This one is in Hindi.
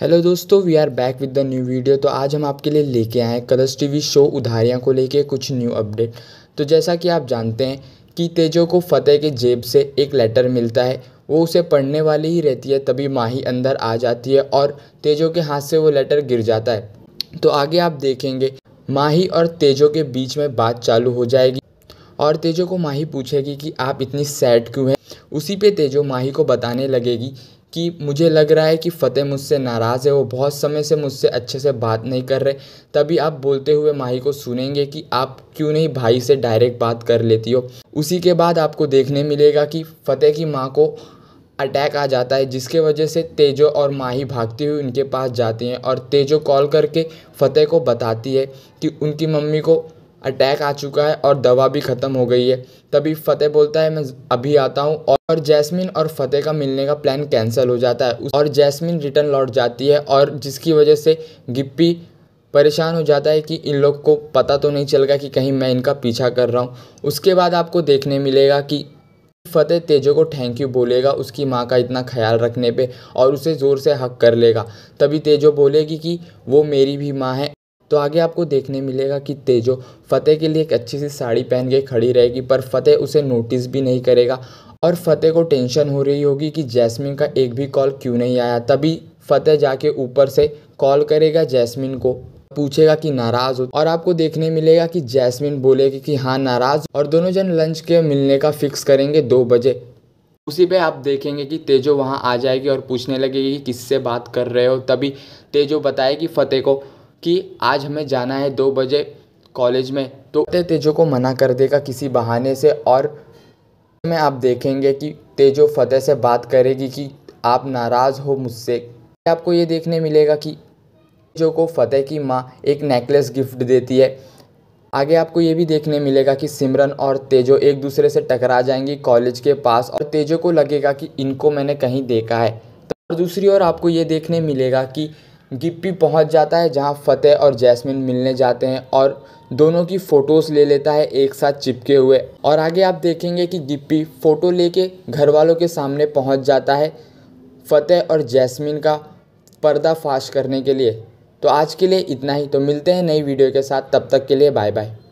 हेलो दोस्तों we are back with the new video तो आज हम आपके लिए लेके आए हैं कलर्स टीवी शो उधारियाँ को लेके कुछ न्यू अपडेट तो जैसा कि आप जानते हैं कि तेजो को फतेह के जेब से एक लेटर मिलता है वो उसे पढ़ने वाली ही रहती है तभी माही अंदर आ जाती है और तेजो के हाथ से वो लेटर गिर जाता है तो आगे आप देखेंगे माही और तेजो के बीच में बात चालू हो जाएगी और तेजो को माही पूछेगी कि आप इतनी सैड क्यों हैं उसी पे तेजो माही को बताने लगेगी कि मुझे लग रहा है कि फ़तेह मुझसे नाराज़ है वो बहुत समय से मुझसे अच्छे से बात नहीं कर रहे तभी आप बोलते हुए माही को सुनेंगे कि आप क्यों नहीं भाई से डायरेक्ट बात कर लेती हो उसी के बाद आपको देखने मिलेगा कि फ़तेह की माँ को अटैक आ जाता है जिसके वजह से तेजो और माही भागती हुई उनके पास जाती हैं और तेजो कॉल करके फ़तेह को बताती है कि उनकी मम्मी को अटैक आ चुका है और दवा भी ख़त्म हो गई है तभी फ़तेह बोलता है मैं अभी आता हूँ और जैस्मिन और फ़तेह का मिलने का प्लान कैंसिल हो जाता है और जैस्मिन रिटर्न लौट जाती है और जिसकी वजह से गिप्पी परेशान हो जाता है कि इन लोग को पता तो नहीं चल गया कि कहीं मैं इनका पीछा कर रहा हूँ उसके बाद आपको देखने मिलेगा कि फतेह तेजो को थैंक यू बोलेगा उसकी माँ का इतना ख्याल रखने पे और उसे ज़ोर से हक कर लेगा तभी तेजो बोलेगी कि वो मेरी भी माँ है तो आगे आपको देखने मिलेगा कि तेजो फ़तेह के लिए एक अच्छी सी साड़ी पहन के खड़ी रहेगी पर फ़तेह उसे नोटिस भी नहीं करेगा और फ़तेह को टेंशन हो रही होगी कि जैस्मिन का एक भी कॉल क्यों नहीं आया तभी फ़तेह जाके ऊपर से कॉल करेगा जैस्मिन को पूछेगा कि नाराज़ हो और आपको देखने मिलेगा कि जैस्मिन बोलेगी कि हाँ नाराज़ और दोनों जन लंच के मिलने का फिक्स करेंगे दो बजे उसी पे आप देखेंगे कि तेजो वहाँ आ जाएगी और पूछने लगेगी कि किससे बात कर रहे हो तभी तेजो बताएगी फ़तेह को कि आज हमें जाना है दो बजे कॉलेज में तो तेजो को मना कर देगा किसी बहाने से और में आप देखेंगे कि तेजो फतेह से बात करेगी कि आप नाराज़ हो मुझसे आपको ये देखने मिलेगा कि तेजो को फतेह की माँ एक नेकलेस गिफ्ट देती है आगे आपको ये भी देखने मिलेगा कि सिमरन और तेजो एक दूसरे से टकरा जाएंगी कॉलेज के पास और तेजो को लगेगा कि इनको मैंने कहीं देखा है और दूसरी ओर आपको ये देखने मिलेगा कि गिप्पी पहुंच जाता है जहां फ़तेह और जैस्मिन मिलने जाते हैं और दोनों की फ़ोटोज़ ले लेता है एक साथ चिपके हुए और आगे आप देखेंगे कि गिप्पी फ़ोटो लेके घर वालों के सामने पहुंच जाता है फ़तेह और जैस्मिन का पर्दाफाश करने के लिए तो आज के लिए इतना ही तो मिलते हैं नई वीडियो के साथ तब तक के लिए बाय बाय